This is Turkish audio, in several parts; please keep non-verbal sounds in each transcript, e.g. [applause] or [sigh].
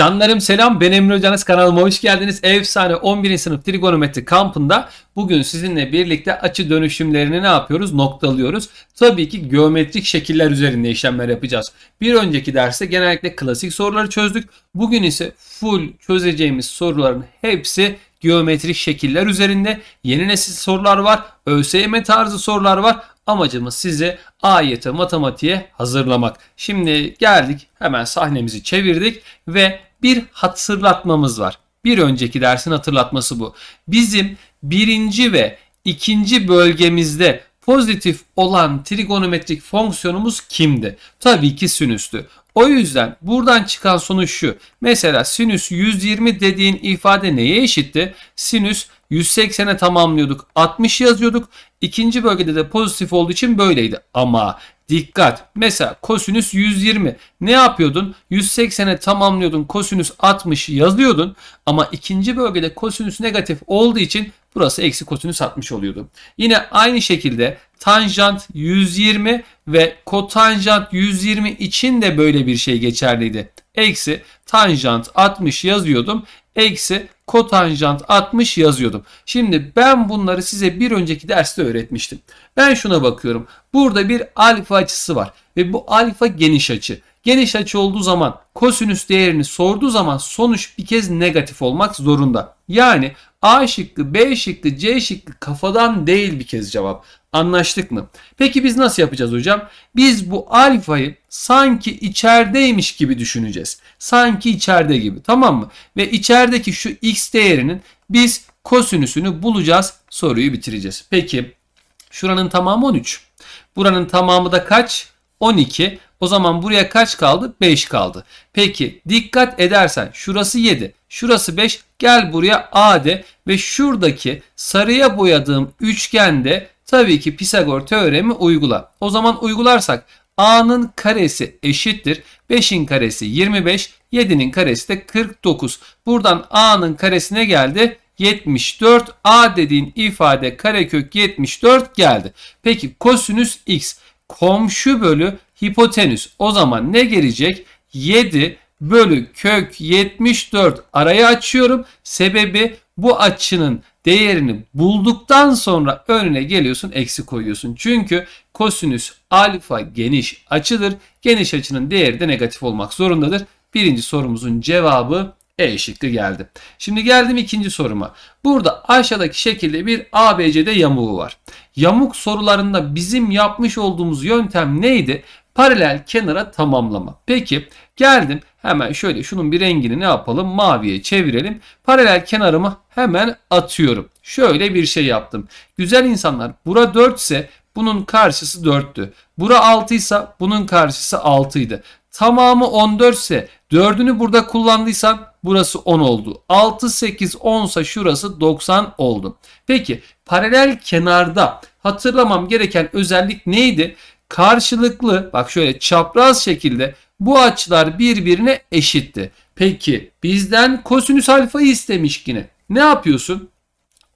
Canlarım selam ben Emre Hocanız kanalıma hoş geldiniz. Efsane 11. sınıf trigonometri kampında bugün sizinle birlikte açı dönüşümlerini ne yapıyoruz? Noktalıyoruz. Tabii ki geometrik şekiller üzerinde işlemler yapacağız. Bir önceki derste genellikle klasik soruları çözdük. Bugün ise full çözeceğimiz soruların hepsi geometrik şekiller üzerinde. Yeni nesil sorular var. ÖSYM tarzı sorular var. Amacımız sizi AYT matematiğe hazırlamak. Şimdi geldik hemen sahnemizi çevirdik ve bir hatırlatmamız var. Bir önceki dersin hatırlatması bu. Bizim birinci ve ikinci bölgemizde pozitif olan trigonometrik fonksiyonumuz kimdi? Tabii ki sinüstü. O yüzden buradan çıkan sonuç şu. Mesela sinüs 120 dediğin ifade neye eşitti? Sinüs 180'e tamamlıyorduk. 60 yazıyorduk. İkinci bölgede de pozitif olduğu için böyleydi. Ama Dikkat. Mesela kosinüs 120. Ne yapıyordun? 180'e tamamlıyordun. Kosinüs 60'ı yazıyordun. Ama ikinci bölgede kosinüs negatif olduğu için burası eksi kosinüs 60 oluyordu. Yine aynı şekilde tanjant 120 ve kotanjant 120 için de böyle bir şey geçerliydi. Eksi tanjant 60 yazıyordum. Eksi kotanjant 60 yazıyordum. Şimdi ben bunları size bir önceki derste öğretmiştim. Ben şuna bakıyorum. Burada bir alfa açısı var ve bu alfa geniş açı. Geniş açı olduğu zaman kosinüs değerini sorduğu zaman sonuç bir kez negatif olmak zorunda. Yani A şıkkı, B şıkkı, C şıkkı kafadan değil bir kez cevap. Anlaştık mı? Peki biz nasıl yapacağız hocam? Biz bu alfayı sanki içerideymiş gibi düşüneceğiz. Sanki içeride gibi tamam mı? Ve içerideki şu x değerinin biz kosinüsünü bulacağız. Soruyu bitireceğiz. Peki Şuranın tamamı 13. Buranın tamamı da kaç? 12. O zaman buraya kaç kaldı? 5 kaldı. Peki dikkat edersen şurası 7, şurası 5. Gel buraya A de ve şuradaki sarıya boyadığım üçgende tabii ki Pisagor teoremi uygula. O zaman uygularsak A'nın karesi eşittir. 5'in karesi 25, 7'nin karesi de 49. Buradan A'nın karesine geldi 74 a dediğin ifade karekök 74 geldi. Peki kosinüs x komşu bölü hipotenüs o zaman ne gelecek? 7 bölü kök 74 arayı açıyorum. Sebebi bu açının değerini bulduktan sonra önüne geliyorsun eksi koyuyorsun. Çünkü kosinüs alfa geniş açıdır. Geniş açının değeri de negatif olmak zorundadır. Birinci sorumuzun cevabı e şıkkı geldi. Şimdi geldim ikinci soruma. Burada aşağıdaki şekilde bir ABCD yamuğu var. Yamuk sorularında bizim yapmış olduğumuz yöntem neydi? Paralel kenara tamamlama. Peki geldim hemen şöyle şunun bir rengini ne yapalım? Maviye çevirelim. Paralel kenarımı hemen atıyorum. Şöyle bir şey yaptım. Güzel insanlar bura 4 ise bunun karşısı 4'tü. Bura 6 ise bunun karşısı 6 idi tamamı 14 ise 4'ünü burada kullandıysam burası 10 oldu. 6, 8, 10 ise şurası 90 oldu. Peki paralel kenarda hatırlamam gereken özellik neydi? Karşılıklı bak şöyle çapraz şekilde bu açılar birbirine eşitti. Peki bizden kosinüs alfa istemiş yine. Ne yapıyorsun?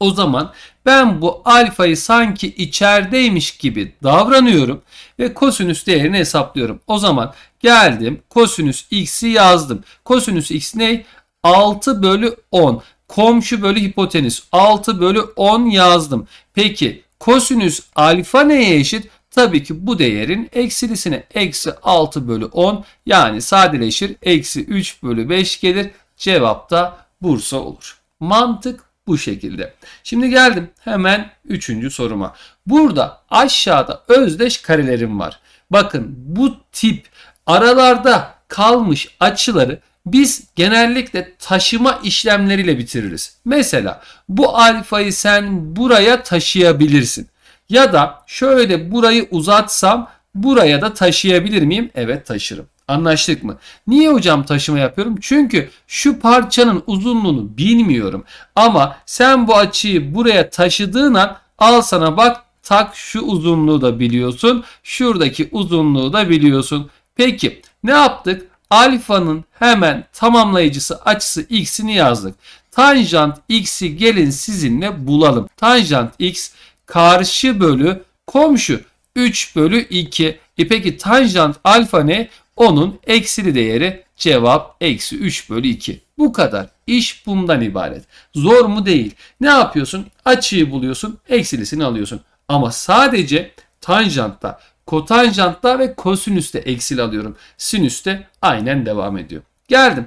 O zaman ben bu alfayı sanki içerideymiş gibi davranıyorum ve kosinüs değerini hesaplıyorum. O zaman geldim kosinüs x'i yazdım. Kosinüs x ne? 6 bölü 10. Komşu bölü hipotenüs 6 bölü 10 yazdım. Peki kosinüs alfa neye eşit? Tabii ki bu değerin eksilisine eksi 6 bölü 10 yani sadeleşir eksi 3 bölü 5 gelir. Cevap da Bursa olur. Mantık bu şekilde. Şimdi geldim hemen üçüncü soruma. Burada aşağıda özdeş karelerim var. Bakın bu tip aralarda kalmış açıları biz genellikle taşıma işlemleriyle bitiririz. Mesela bu alfayı sen buraya taşıyabilirsin. Ya da şöyle burayı uzatsam buraya da taşıyabilir miyim? Evet taşırım. Anlaştık mı? Niye hocam taşıma yapıyorum? Çünkü şu parçanın uzunluğunu bilmiyorum. Ama sen bu açıyı buraya taşıdığın an al sana bak tak şu uzunluğu da biliyorsun. Şuradaki uzunluğu da biliyorsun. Peki ne yaptık? Alfanın hemen tamamlayıcısı açısı x'ini yazdık. Tanjant x'i gelin sizinle bulalım. Tanjant x karşı bölü komşu 3 bölü 2. E peki tanjant alfa ne? Onun eksili değeri cevap eksi 3 bölü 2. Bu kadar. İş bundan ibaret. Zor mu değil. Ne yapıyorsun? Açıyı buluyorsun. Eksilisini alıyorsun. Ama sadece tanjantta, kotanjantta ve kosinüste eksili alıyorum. Sinüste aynen devam ediyor. Geldim.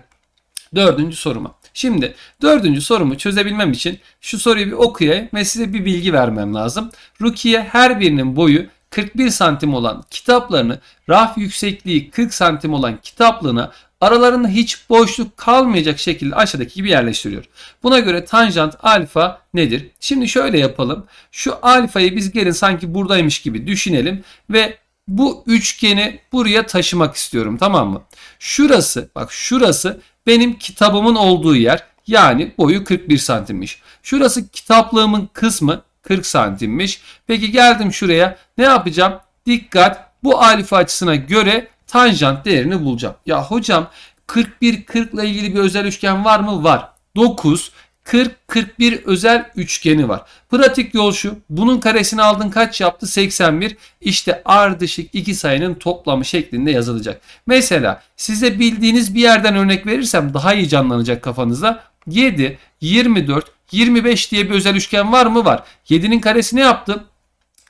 Dördüncü soruma. Şimdi dördüncü sorumu çözebilmem için şu soruyu bir okuyayım ve size bir bilgi vermem lazım. Rukiye her birinin boyu 41 santim olan kitaplarını raf yüksekliği 40 santim olan kitaplığına aralarında hiç boşluk kalmayacak şekilde aşağıdaki gibi yerleştiriyor. Buna göre tanjant alfa nedir? Şimdi şöyle yapalım. Şu alfayı biz gelin sanki buradaymış gibi düşünelim ve bu üçgeni buraya taşımak istiyorum tamam mı? Şurası bak şurası benim kitabımın olduğu yer. Yani boyu 41 santimmiş. Şurası kitaplığımın kısmı 40 santimmiş. Peki geldim şuraya ne yapacağım? Dikkat bu alfa açısına göre tanjant değerini bulacağım. Ya hocam 41 40 ile ilgili bir özel üçgen var mı? Var. 9 40 41 özel üçgeni var. Pratik yol şu. Bunun karesini aldın kaç yaptı? 81. İşte ardışık iki sayının toplamı şeklinde yazılacak. Mesela size bildiğiniz bir yerden örnek verirsem daha iyi canlanacak kafanızda. 7, 24, 25 diye bir özel üçgen var mı? Var. 7'nin karesi ne yaptı?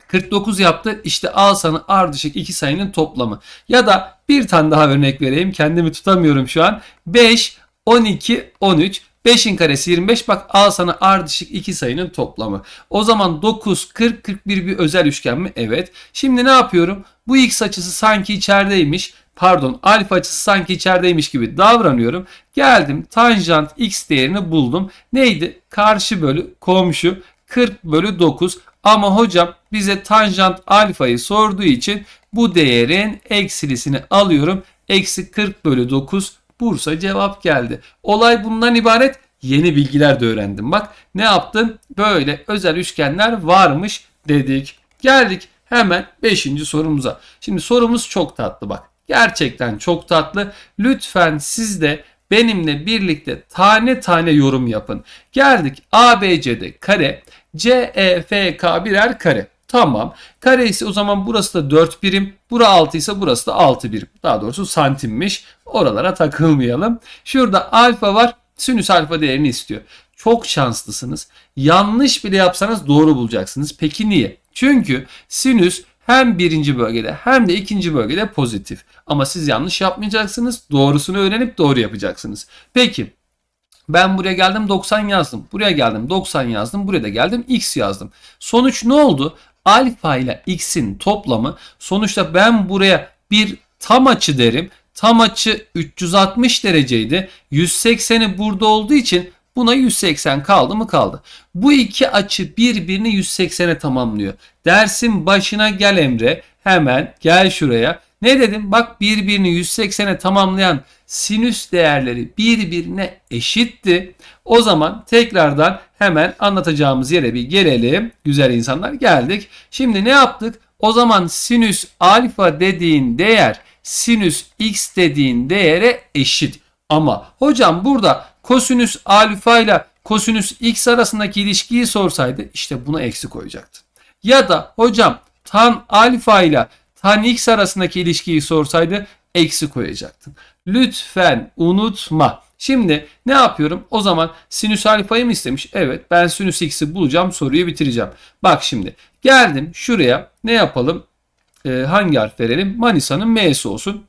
49 yaptı. İşte al sana ardışık iki sayının toplamı. Ya da bir tane daha örnek vereyim. Kendimi tutamıyorum şu an. 5, 12, 13. 5'in karesi 25. Bak al sana ardışık iki sayının toplamı. O zaman 9, 40, 41 bir özel üçgen mi? Evet. Şimdi ne yapıyorum? Bu x açısı sanki içerideymiş. Pardon alfa açısı sanki içerideymiş gibi davranıyorum. Geldim tanjant x değerini buldum. Neydi? Karşı bölü komşu 40 bölü 9. Ama hocam bize tanjant alfayı sorduğu için bu değerin eksilisini alıyorum. Eksi 40 bölü 9 Bursa cevap geldi. Olay bundan ibaret. Yeni bilgiler de öğrendim. Bak ne yaptın? Böyle özel üçgenler varmış dedik. Geldik hemen 5. sorumuza. Şimdi sorumuz çok tatlı bak. Gerçekten çok tatlı. Lütfen siz de benimle birlikte tane tane yorum yapın. Geldik ABCD kare, CEFK birer kare. Tamam. Kare ise o zaman burası da 4 birim. Bura 6 ise burası da 6 birim. Daha doğrusu santimmiş. Oralara takılmayalım. Şurada alfa var. Sinüs alfa değerini istiyor. Çok şanslısınız. Yanlış bile yapsanız doğru bulacaksınız. Peki niye? Çünkü sinüs hem birinci bölgede hem de ikinci bölgede pozitif. Ama siz yanlış yapmayacaksınız. Doğrusunu öğrenip doğru yapacaksınız. Peki ben buraya geldim 90 yazdım. Buraya geldim 90 yazdım. Buraya da geldim x yazdım. Sonuç ne oldu? alfa ile x'in toplamı sonuçta ben buraya bir tam açı derim. Tam açı 360 dereceydi. 180'i burada olduğu için buna 180 kaldı mı kaldı. Bu iki açı birbirini 180'e tamamlıyor. Dersin başına gel Emre. Hemen gel şuraya. Ne dedim? Bak birbirini 180'e tamamlayan sinüs değerleri birbirine eşitti. O zaman tekrardan hemen anlatacağımız yere bir gelelim. Güzel insanlar geldik. Şimdi ne yaptık? O zaman sinüs alfa dediğin değer sinüs x dediğin değere eşit. Ama hocam burada kosinüs alfa ile kosinüs x arasındaki ilişkiyi sorsaydı işte buna eksi koyacaktı. Ya da hocam tan alfa ile Hani x arasındaki ilişkiyi sorsaydı eksi koyacaktın. Lütfen unutma. Şimdi ne yapıyorum? O zaman sinüs alfayı mı istemiş? Evet ben sinüs x'i bulacağım soruyu bitireceğim. Bak şimdi geldim şuraya ne yapalım? Ee, hangi harf verelim? Manisa'nın m'si olsun.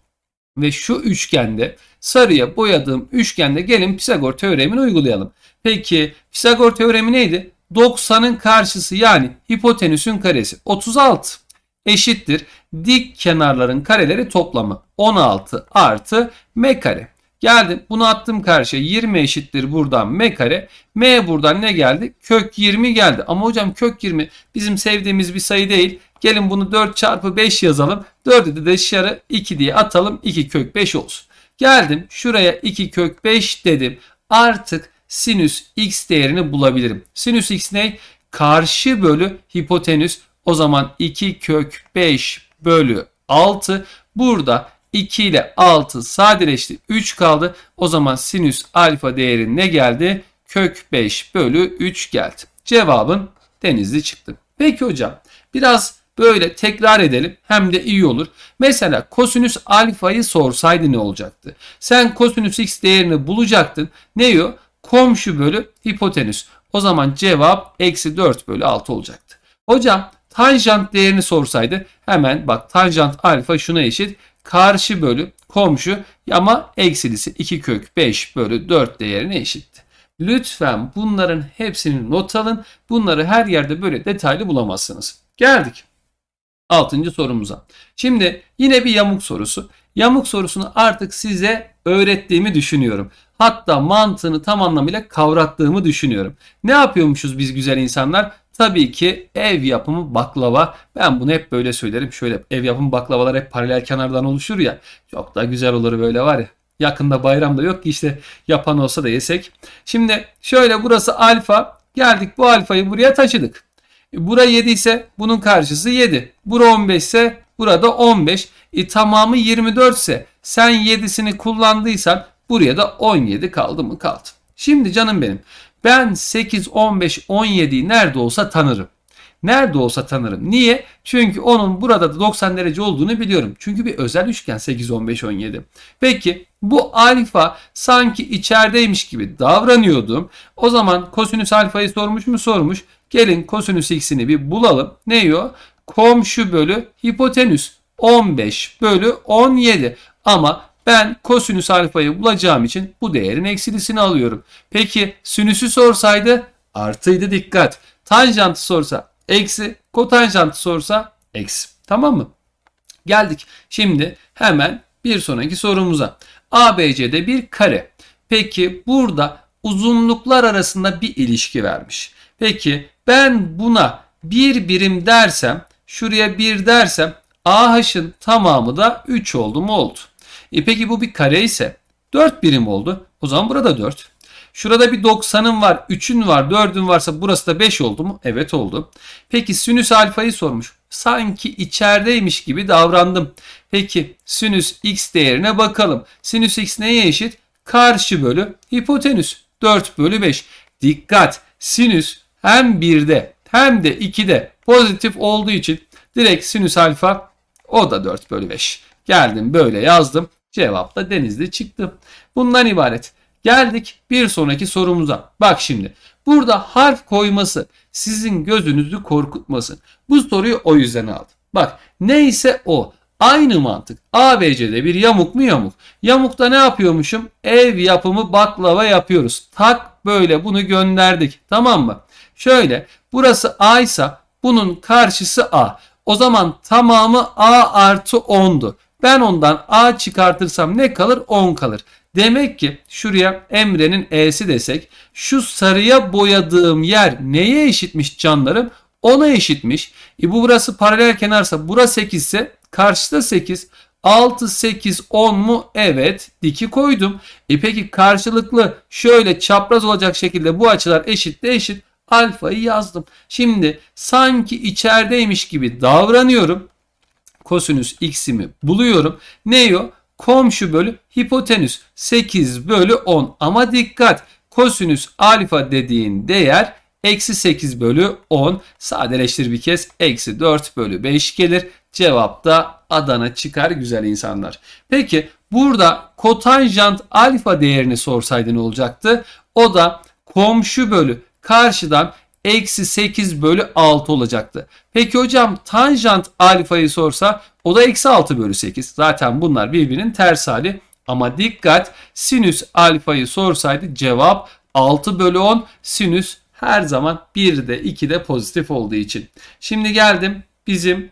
Ve şu üçgende sarıya boyadığım üçgende gelin Pisagor teoremini uygulayalım. Peki Pisagor teoremi neydi? 90'ın karşısı yani hipotenüsün karesi 36 eşittir. Dik kenarların kareleri toplamı 16 artı m kare. Geldim bunu attım karşıya 20 eşittir buradan m kare. M buradan ne geldi? Kök 20 geldi. Ama hocam kök 20 bizim sevdiğimiz bir sayı değil. Gelin bunu 4 çarpı 5 yazalım. 4'ü de dışarı 2 diye atalım. 2 kök 5 olsun. Geldim şuraya 2 kök 5 dedim. Artık sinüs x değerini bulabilirim. Sinüs x ne? Karşı bölü hipotenüs o zaman 2 kök 5 bölü 6. Burada 2 ile 6 sadeleşti 3 kaldı. O zaman sinüs alfa değeri ne geldi? Kök 5 bölü 3 geldi. Cevabın denizli çıktı. Peki hocam biraz böyle tekrar edelim hem de iyi olur. Mesela kosinüs alfayı sorsaydı ne olacaktı? Sen kosinüs x değerini bulacaktın. Ne diyor? Komşu bölü hipotenüs. O zaman cevap eksi 4 bölü 6 olacaktı. Hocam Tanjant değerini sorsaydı hemen bak tanjant alfa şuna eşit. Karşı bölü komşu ama eksilisi 2 kök 5 bölü 4 değerine eşitti. Lütfen bunların hepsini not alın. Bunları her yerde böyle detaylı bulamazsınız. Geldik. 6. sorumuza. Şimdi yine bir yamuk sorusu. Yamuk sorusunu artık size öğrettiğimi düşünüyorum. Hatta mantığını tam anlamıyla kavrattığımı düşünüyorum. Ne yapıyormuşuz biz güzel insanlar? Tabii ki ev yapımı baklava. Ben bunu hep böyle söylerim. Şöyle ev yapımı baklavalar hep paralel kenardan oluşur ya. Çok da güzel olur böyle var ya. Yakında bayramda yok ki işte yapan olsa da yesek. Şimdi şöyle burası alfa. Geldik bu alfayı buraya taşıdık. E, bura 7 ise bunun karşısı 7. Bura 15 ise burada 15. E, tamamı 24 ise sen 7'sini kullandıysan buraya da 17 kaldı mı kaldı. Şimdi canım benim ben 8, 15, 17'yi nerede olsa tanırım. Nerede olsa tanırım. Niye? Çünkü onun burada da 90 derece olduğunu biliyorum. Çünkü bir özel üçgen 8, 15, 17. Peki bu alfa sanki içerideymiş gibi davranıyordum. O zaman kosinüs alfayı sormuş mu sormuş. Gelin kosinüs x'ini bir bulalım. Ne yiyor? Komşu bölü hipotenüs 15 bölü 17. Ama ben kosinüs alfayı bulacağım için bu değerin eksilisini alıyorum. Peki sinüsü sorsaydı artıydı dikkat. Tanjantı sorsa eksi, kotanjantı sorsa eksi. Tamam mı? Geldik. Şimdi hemen bir sonraki sorumuza. ABC'de bir kare. Peki burada uzunluklar arasında bir ilişki vermiş. Peki ben buna bir birim dersem, şuraya bir dersem AH'ın tamamı da 3 oldu mu oldu? E peki bu bir kare ise 4 birim oldu. O zaman burada 4. Şurada bir 90'ın var, 3'ün var, 4'ün varsa burası da 5 oldu mu? Evet oldu. Peki sinüs alfayı sormuş. Sanki içerideymiş gibi davrandım. Peki sinüs x değerine bakalım. Sinüs x neye eşit? Karşı bölü hipotenüs. 4 bölü 5. Dikkat! Sinüs hem 1'de hem de 2'de pozitif olduğu için direkt sinüs alfa o da 4 bölü 5. Geldim böyle yazdım. Cevap da Denizli çıktı. Bundan ibaret. Geldik bir sonraki sorumuza. Bak şimdi burada harf koyması sizin gözünüzü korkutmasın. Bu soruyu o yüzden aldım. Bak neyse o. Aynı mantık. ABC'de bir yamuk mu yamuk? Yamukta ne yapıyormuşum? Ev yapımı baklava yapıyoruz. Tak böyle bunu gönderdik. Tamam mı? Şöyle burası A ise bunun karşısı A. O zaman tamamı A artı 10'du. Ben ondan A çıkartırsam ne kalır? 10 kalır. Demek ki şuraya Emre'nin E'si desek şu sarıya boyadığım yer neye eşitmiş canlarım? 10'a eşitmiş. E bu burası paralel kenarsa bura 8 ise karşıda 8. 6, 8, 10 mu? Evet. Diki koydum. E peki karşılıklı şöyle çapraz olacak şekilde bu açılar eşit de eşit. Alfayı yazdım. Şimdi sanki içerideymiş gibi davranıyorum kosinüs x'imi buluyorum. Ne o? Komşu bölü hipotenüs 8 bölü 10 ama dikkat kosinüs alfa dediğin değer eksi 8 bölü 10 sadeleştir bir kez eksi 4 bölü 5 gelir. Cevap da Adana çıkar güzel insanlar. Peki burada kotanjant alfa değerini sorsaydı ne olacaktı? O da komşu bölü karşıdan eksi 8 bölü 6 olacaktı. Peki hocam tanjant alfayı sorsa o da eksi 6 bölü 8. Zaten bunlar birbirinin ters hali. Ama dikkat sinüs alfayı sorsaydı cevap 6 bölü 10 sinüs her zaman de 1'de de pozitif olduğu için. Şimdi geldim bizim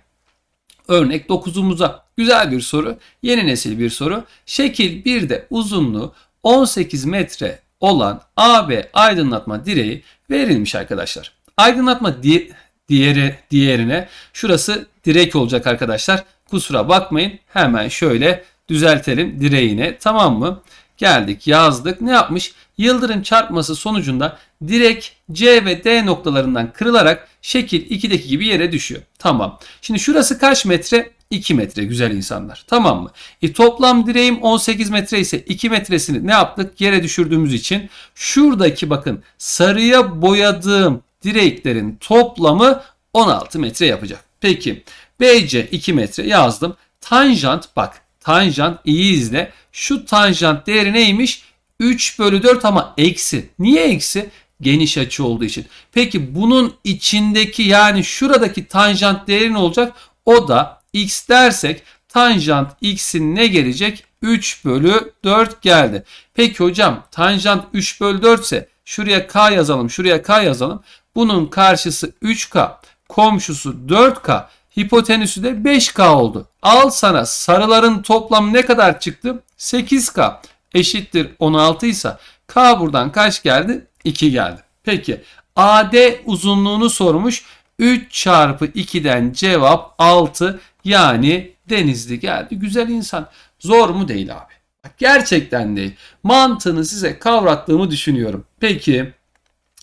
örnek 9'umuza. Güzel bir soru. Yeni nesil bir soru. Şekil 1'de uzunluğu 18 metre olan AB aydınlatma direği verilmiş arkadaşlar. Aydınlatma di diğeri diğerine şurası direk olacak arkadaşlar. Kusura bakmayın. Hemen şöyle düzeltelim direğine. Tamam mı? Geldik yazdık. Ne yapmış? Yıldırım çarpması sonucunda direk C ve D noktalarından kırılarak şekil 2'deki gibi yere düşüyor. Tamam. Şimdi şurası kaç metre? 2 metre güzel insanlar. Tamam mı? E, toplam direğim 18 metre ise 2 metresini ne yaptık? Yere düşürdüğümüz için şuradaki bakın sarıya boyadığım direklerin toplamı 16 metre yapacak. Peki BC 2 metre yazdım. Tanjant bak tanjant iyi izle. Şu tanjant değeri neymiş? 3 bölü 4 ama eksi. Niye eksi? Geniş açı olduğu için. Peki bunun içindeki yani şuradaki tanjant değeri ne olacak? O da x dersek tanjant x'in ne gelecek? 3 bölü 4 geldi. Peki hocam tanjant 3 bölü 4 ise şuraya k yazalım şuraya k yazalım. Bunun karşısı 3k komşusu 4k hipotenüsü de 5k oldu. Al sana sarıların toplamı ne kadar çıktı? 8k eşittir 16 ise k buradan kaç geldi? 2 geldi. Peki AD uzunluğunu sormuş. 3 çarpı 2'den cevap 6 yani Denizli geldi. Güzel insan. Zor mu değil abi. Bak gerçekten değil. Mantığını size kavrattığımı düşünüyorum. Peki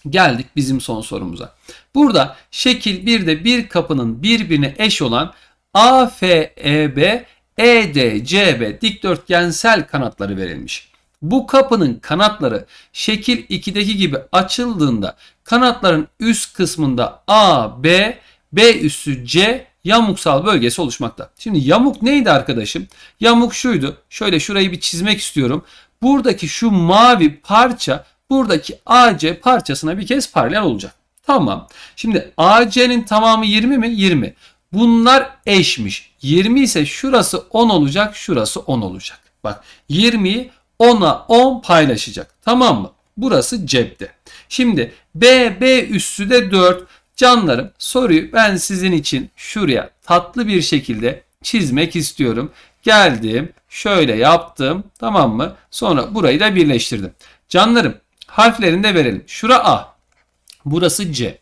geldik bizim son sorumuza. Burada şekil 1'de bir kapının birbirine eş olan AFEB, EDCB dikdörtgensel kanatları verilmiş. Bu kapının kanatları şekil 2'deki gibi açıldığında kanatların üst kısmında A, B, B üssü C yamuksal bölgesi oluşmakta. Şimdi yamuk neydi arkadaşım? Yamuk şuydu. Şöyle şurayı bir çizmek istiyorum. Buradaki şu mavi parça buradaki AC parçasına bir kez paralel olacak. Tamam. Şimdi AC'nin tamamı 20 mi? 20. Bunlar eşmiş. 20 ise şurası 10 olacak, şurası 10 olacak. Bak 20'yi 10'a 10 paylaşacak. Tamam mı? Burası cepte. Şimdi BB B üssü de 4. Canlarım soruyu ben sizin için şuraya tatlı bir şekilde çizmek istiyorum. Geldim şöyle yaptım tamam mı? Sonra burayı da birleştirdim. Canlarım harflerini de verelim. Şura A, burası C,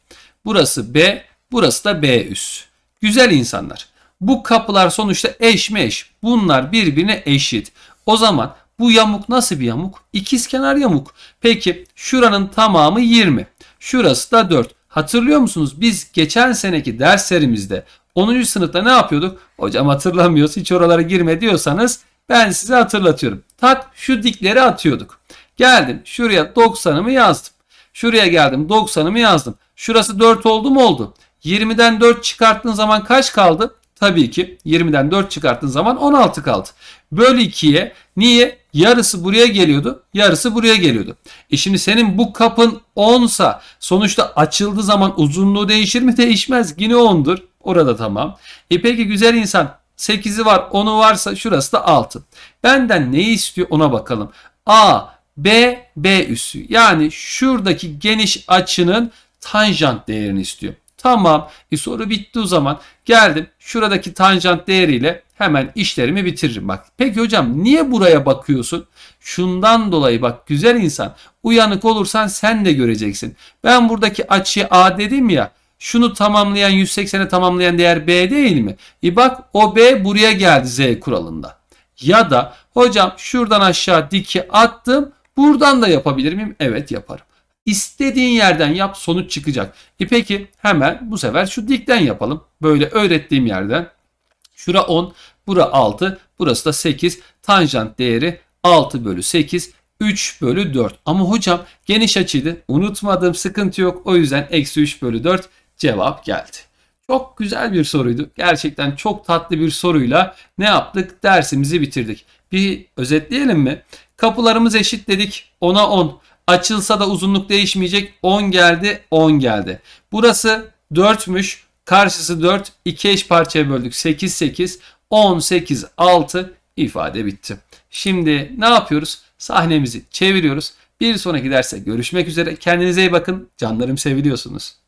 burası B, burası da B üs. Güzel insanlar. Bu kapılar sonuçta eş meş. Bunlar birbirine eşit. O zaman bu yamuk nasıl bir yamuk? İkizkenar yamuk. Peki şuranın tamamı 20. Şurası da 4. Hatırlıyor musunuz? Biz geçen seneki derslerimizde 10. sınıfta ne yapıyorduk? Hocam hatırlamıyoruz hiç oralara girme diyorsanız ben size hatırlatıyorum. Tak şu dikleri atıyorduk. Geldim şuraya 90'ımı yazdım. Şuraya geldim 90'ımı yazdım. Şurası 4 oldu mu oldu. 20'den 4 çıkarttığın zaman kaç kaldı? Tabii ki 20'den 4 çıkarttığın zaman 16 kaldı. Böl 2'ye niye? Yarısı buraya geliyordu, yarısı buraya geliyordu. E şimdi senin bu kapın 10'sa sonuçta açıldığı zaman uzunluğu değişir mi? [laughs] Değişmez. Yine 10'dur. Orada tamam. E peki güzel insan 8'i var, 10'u varsa şurası da 6. Benden ne istiyor ona bakalım. A, B, B üssü. Yani şuradaki geniş açının tanjant değerini istiyor. Tamam. E soru bitti o zaman. Geldim. Şuradaki tanjant değeriyle hemen işlerimi bitiririm. Bak peki hocam niye buraya bakıyorsun? Şundan dolayı bak güzel insan uyanık olursan sen de göreceksin. Ben buradaki açıyı A dedim ya şunu tamamlayan 180'e tamamlayan değer B değil mi? E bak o B buraya geldi Z kuralında. Ya da hocam şuradan aşağı diki attım buradan da yapabilir miyim? Evet yaparım. İstediğin yerden yap sonuç çıkacak. E peki hemen bu sefer şu dikten yapalım. Böyle öğrettiğim yerden. Şura 10, bura 6, burası da 8. Tanjant değeri 6 bölü 8. 3 bölü 4. Ama hocam geniş açıydı. Unutmadım sıkıntı yok. O yüzden eksi 3 bölü 4 cevap geldi. Çok güzel bir soruydu. Gerçekten çok tatlı bir soruyla ne yaptık? Dersimizi bitirdik. Bir özetleyelim mi? Kapılarımız eşit dedik. 10'a 10. Açılsa da uzunluk değişmeyecek. 10 geldi 10 geldi. Burası 4'müş. Karşısı 4. 2 eş parçaya böldük. 8 8. 10 8 6 ifade bitti. Şimdi ne yapıyoruz? Sahnemizi çeviriyoruz. Bir sonraki derste görüşmek üzere. Kendinize iyi bakın. Canlarım seviliyorsunuz.